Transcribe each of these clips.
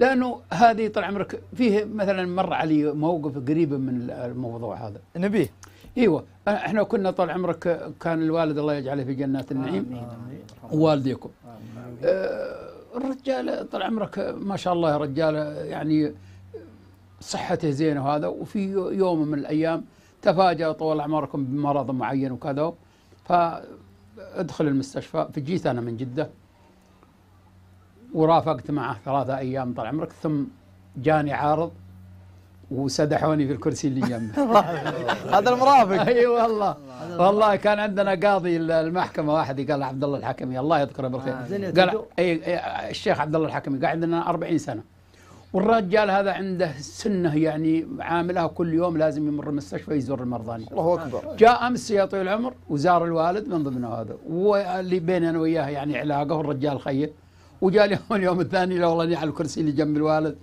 لانه هذه طال عمرك فيه مثلا مر علي موقف قريب من الموضوع هذا نبيه ايوه احنا كنا طال عمرك كان الوالد الله يجعله في جنات النعيم ووالديكم آه الرجال طال عمرك ما شاء الله يا رجال يعني صحته زينه وهذا وفي يوم من الايام تفاجأ طول عمركم بمرض معين وكذا فادخل المستشفى فجيت انا من جده ورافقت معه ثلاثة أيام طال عمرك ثم جاني عارض وسدحوني في الكرسي اللي جنبه هذا المرافق اي والله والله كان عندنا قاضي المحكمه واحد قال عبد الله الحكمي الله يذكره بالخير آه. قال اي الشيخ عبد الله الحكمي قاعد لنا 40 سنه والرجال هذا عنده سنه يعني عامله كل يوم لازم يمر المستشفى يزور المرضى الله اكبر جاء امس يا طويل العمر وزار الوالد من ضمنه هذا واللي بيني انا وياه يعني علاقه والرجال خيه وجاء اليوم اليوم الثاني لو والله على الكرسي اللي جنب الوالد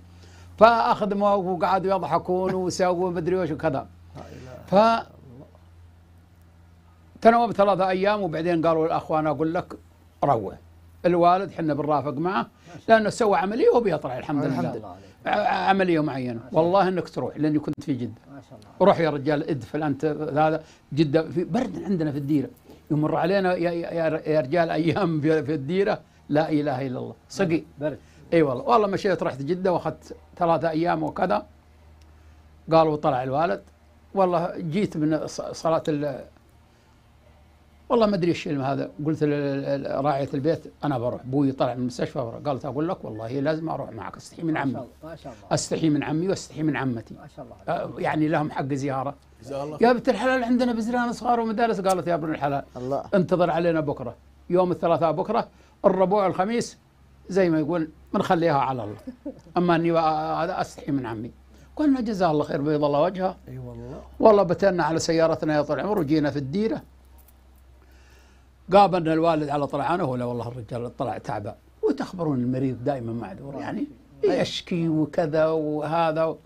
فاخدموه وقعدوا يضحكون وسووا مدري وش وكذا ف تناوب ثلاثة أيام وبعدين قالوا الاخوان أقول لك روح الوالد حنا بنرافق معه لأنه سوى عملية وبيطلع الحمد لله الحمد لله عملية معينة والله إنك تروح لأني كنت في جدة ما شاء الله روح يا رجال ادفل أنت هذا جدة في برد عندنا في الديرة يمر علينا يا, يا, يا رجال أيام في الديرة لا اله الا الله صقي برد اي والله والله مشيت رحت جده واخذت ثلاثة ايام وكذا قالوا طلع الوالد والله جيت من صلاه ال والله ما ادري ايش هذا قلت لراعية البيت انا بروح ابوي طلع من المستشفى بروح قالت اقول لك والله لازم اروح معك استحي من عمي ما شاء الله استحي من عمي واستحي من عمتي ما شاء الله يعني لهم حق زياره يا بنت الحلال عندنا بزران صغار ومدارس قالت يا ابن الحلال الله انتظر علينا بكره يوم الثلاثاء بكره الربوع والخميس زي ما يقول بنخليها على الله اما اني هذا استحي من عمي قلنا جزاه الله خير بيض الله وجهه اي والله والله بتنا على سيارتنا يا طول العمر وجينا في الديره قابلنا الوالد على طلعانه ولا والله الرجال طلع تعبان وتخبرون المريض دائما معذور يعني إيه. يشكي وكذا وهذا و...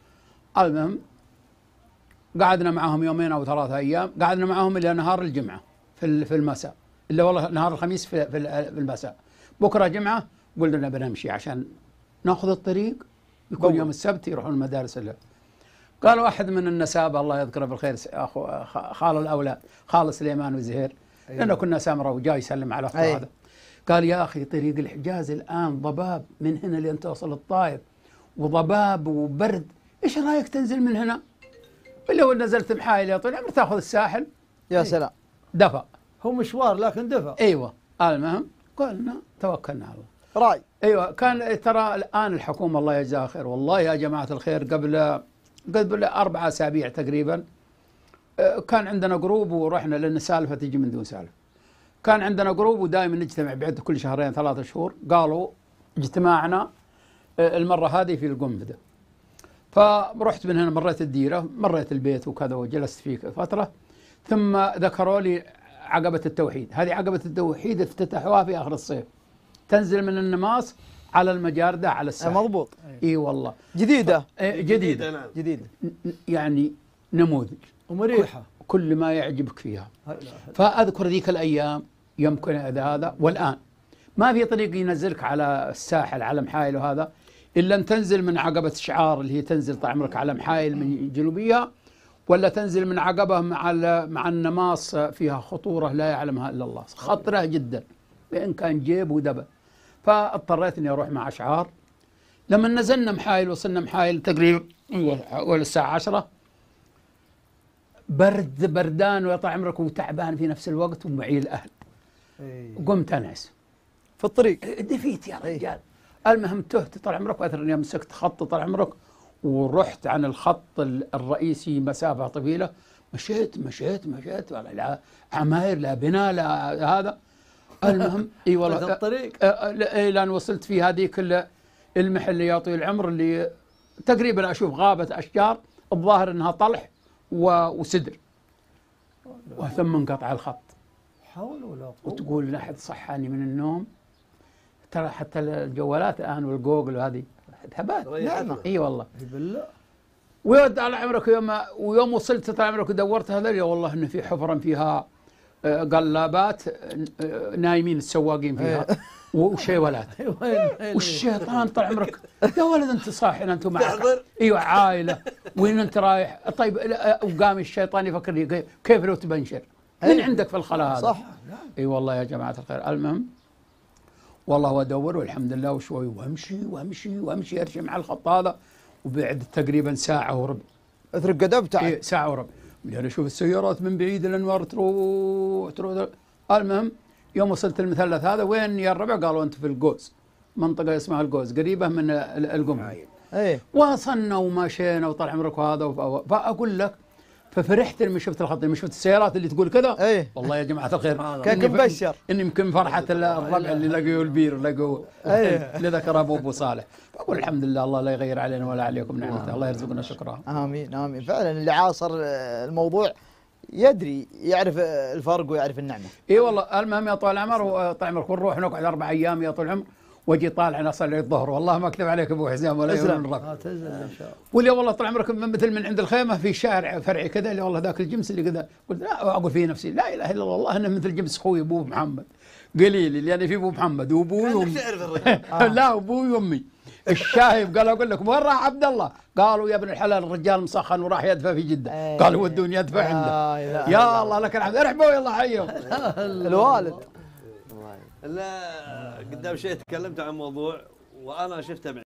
المهم قعدنا معهم يومين او ثلاثة ايام قعدنا معهم الى نهار الجمعه في في المساء الا والله نهار الخميس في في المساء بكره جمعه قلنا لنا بنمشي عشان ناخذ الطريق يكون يوم السبت يروحون المدارس اللي. قالوا احد من النسابه الله يذكره بالخير اخو خال الاولاد خال سليمان وزهير أيوة. لانه كنا سامره وجاي يسلم على اخوه أيوة. هذا قال يا اخي طريق الحجاز الان ضباب من هنا لين توصل الطائف وضباب وبرد ايش رايك تنزل من هنا؟ لو نزلت محايل يا طويل العمر تاخذ الساحل يا سلام دفا هو مشوار لكن دفا ايوه المهم قلنا توكلنا على الله راي ايوه كان ترى الان الحكومه الله يجزاها خير والله يا جماعه الخير قبل قبل اربع اسابيع تقريبا آه، كان عندنا جروب ورحنا لان السالفه تجي من دون سالفه. كان عندنا جروب ودائما نجتمع بعد كل شهرين ثلاثة شهور قالوا اجتماعنا آه، المره هذه في القنفذه. فرحت من هنا مريت الديره مريت البيت وكذا وجلست فيه فتره ثم ذكروا لي عقبة التوحيد هذه عقبة التوحيد افتتحوها في آخر الصيف تنزل من النماص على المجاردة على إيه، الساحل مضبوط اي والله جديدة جديدة جديدة نعم. يعني نموذج ومريحة كل ما يعجبك فيها فأذكر ذيك الأيام يمكن هذا والآن ما في طريق ينزلك على الساحل على محايل وهذا إلا أن تنزل من عقبة شعار اللي هي تنزل طال عمرك على محايل من جنوبيها ولا تنزل من عقبه مع مع النماص فيها خطوره لا يعلمها الا الله خطره جدا بان كان جيب ودبه فاضطريت اني اروح مع اشعار لما نزلنا محايل وصلنا محايل تقريبا اول الساعه 10 برد بردان ويطلع عمرك وتعبان في نفس الوقت ومعي الاهل إيه. قمت انعس في الطريق دفيت يا إيه. رجال المهم تهت طال عمرك واثر اني مسكت خط طال عمرك ورحت عن الخط الرئيسي مسافة طويلة مشيت مشيت مشيت لا عماير لا بناء لا هذا المهم اي والله الطريق لان وصلت في هذيك المحل يا طويل العمر اللي تقريبا اشوف غابه اشجار الظاهر انها طلح وسدر وثم انقطع الخط حول ولا قوه وتقول لا احد صحاني من النوم ترى حتى الجوالات الان والجوجل وهذه هبات نعم اي والله بالله ويا طال عمرك يوم ويوم وصلت طال عمرك ودورت هذا يا والله ان في حفرا فيها آه، قلابات آه، نايمين السواقين فيها إيه. وشيولات والشيطان طال عمرك يا ولد انت صاحي انت مع ايوه عائله وين انت رايح طيب وقام آه، الشيطان يفكر لي كيف لو تبنشر من إيه. عندك في الخلا هذا صح اي والله يا جماعه الخير المهم والله وادور والحمد لله وشوي وامشي وامشي وامشي ارشي مع الخط هذا وبعد تقريبا ساعه وربع اترقدبت إيه ساعه وربع لان يعني اشوف السيارات من بعيد الانوار تروح تروح المهم يوم وصلت المثلث هذا وين يا الربع قالوا انت في القوز منطقه اسمها القوز قريبه من القمعه ايه وصلنا ومشينا وطال عمرك وهذا فاقول لك ففرحت لما شفت الخط لما شفت السيارات اللي تقول كذا ايه والله يا جماعه الخير كان مبشر ان يمكن فرحه الربع اللي لقوا البير لقوا ايه اللي ذكر ابو ابو صالح فاقول الحمد لله الله لا يغير علينا ولا عليكم نعمته الله يرزقنا شكرا امين امين فعلا اللي عاصر الموضوع يدري يعرف الفرق ويعرف النعمه اي والله المهم يا طال العمر طال العمر نروح نقعد اربع ايام يا طويل العمر واجي طالع انا اصلي الظهر والله ما اكذب عليك ابو حزام ولا يهون الرب آه، تزلم ان شاء الله واللي والله طال عمرك مثل من عند الخيمه في شارع فرعي كذا اللي والله ذاك الجمس اللي كذا قلت لا اقول في نفسي لا اله الا الله انا مثل جمس اخوي ابو محمد قليل اللي انا يعني في ابو محمد وابوي وامي لا ابوي وامي الشايب قال اقول لك وين راح عبد الله؟ قالوا يا ابن الحلال الرجال مسخن وراح يدفع في جده قالوا ودون يدفع عنده يا الله لك الحمد ارحبوا يلا حيهم الوالد لا قدام شيء تكلمت عن موضوع وانا شفته بعيد